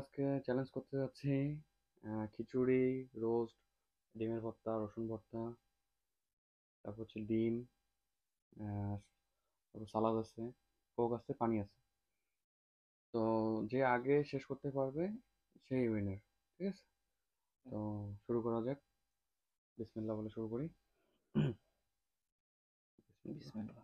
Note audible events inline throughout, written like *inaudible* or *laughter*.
আজকে চ্যালেঞ্জ করতে যাচ্ছি খিচুড়ি রোস্ট ডিমের ভর্তা রসুন ভর্তা তারপর হচ্ছে ডিম সালাদ আছে কোক আছে পানি আছে তো যে আগে শেষ করতে পারবে সেই উইনার ঠিক আছে হ্যাঁ। তো শুরু করা যাক বিসমিল্লা বলে শুরু করি বিসমিল্লা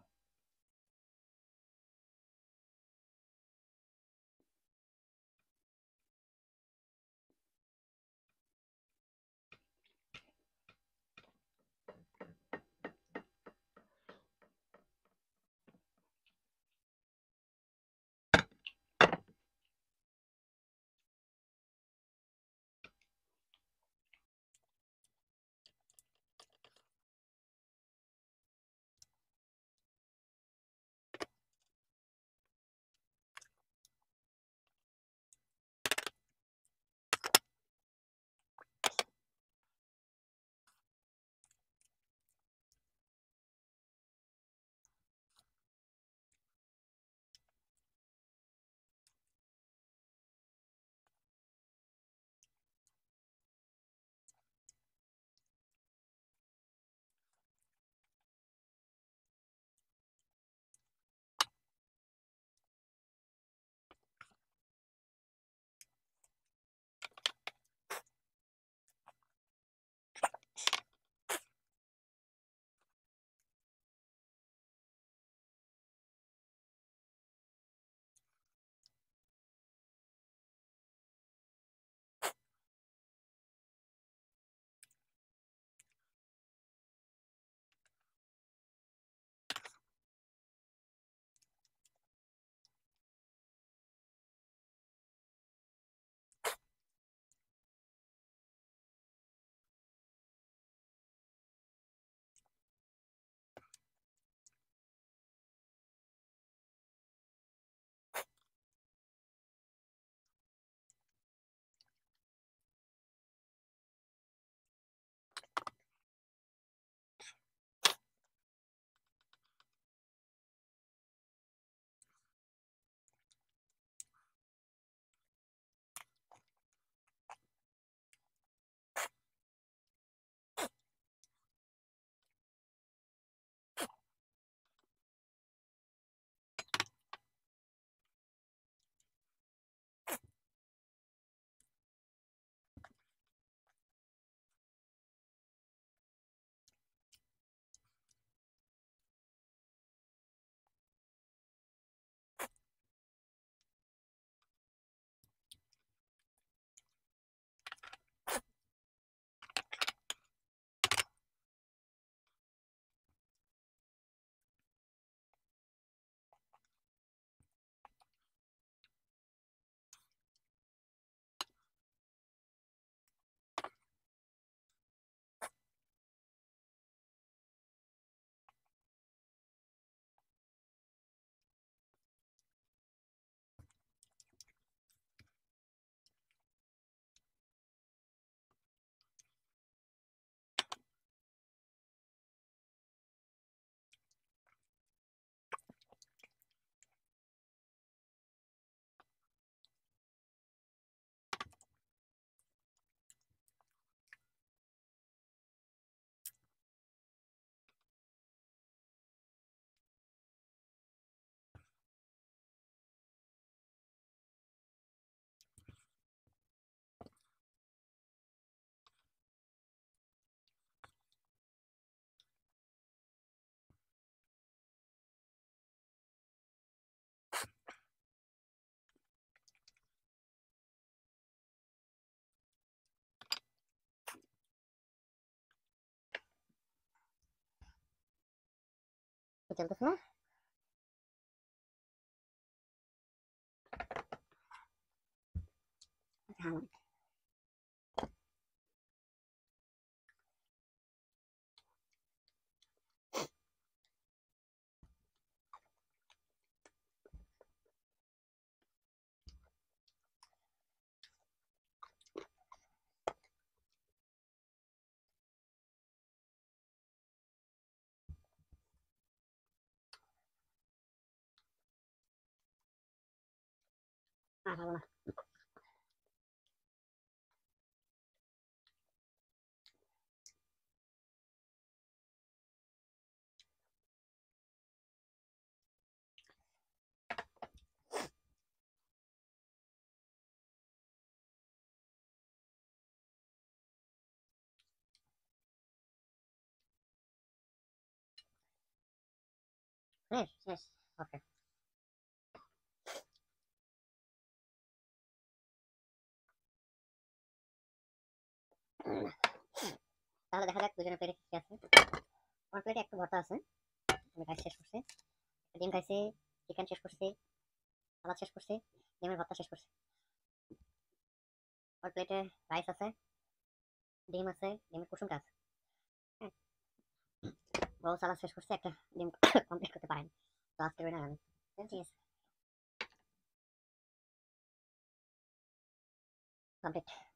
geldiśmy. Zamknąć. I Yes, yes, okay. তাহলে দেখা যাক দুজনের পেটে কি আছে আমার পেটে একটু ভর্তা আছে আমি কাজ শেষ করছি ডিম খাইছি চিকেন শেষ করছি সালাদ শেষ করছি ডিমের ভর্তা শেষ করছি আমার প্লেটে রাইস আছে ডিম আছে ডিমের কুসুমটা আছে হ্যাঁ। বউ সালাদ শেষ করছে একটা ডিম কমপ্লিট *coughs* করতে পারেন তো আজকে না আমি হ্যাঁ, ঠিক আছে কমপ্লিট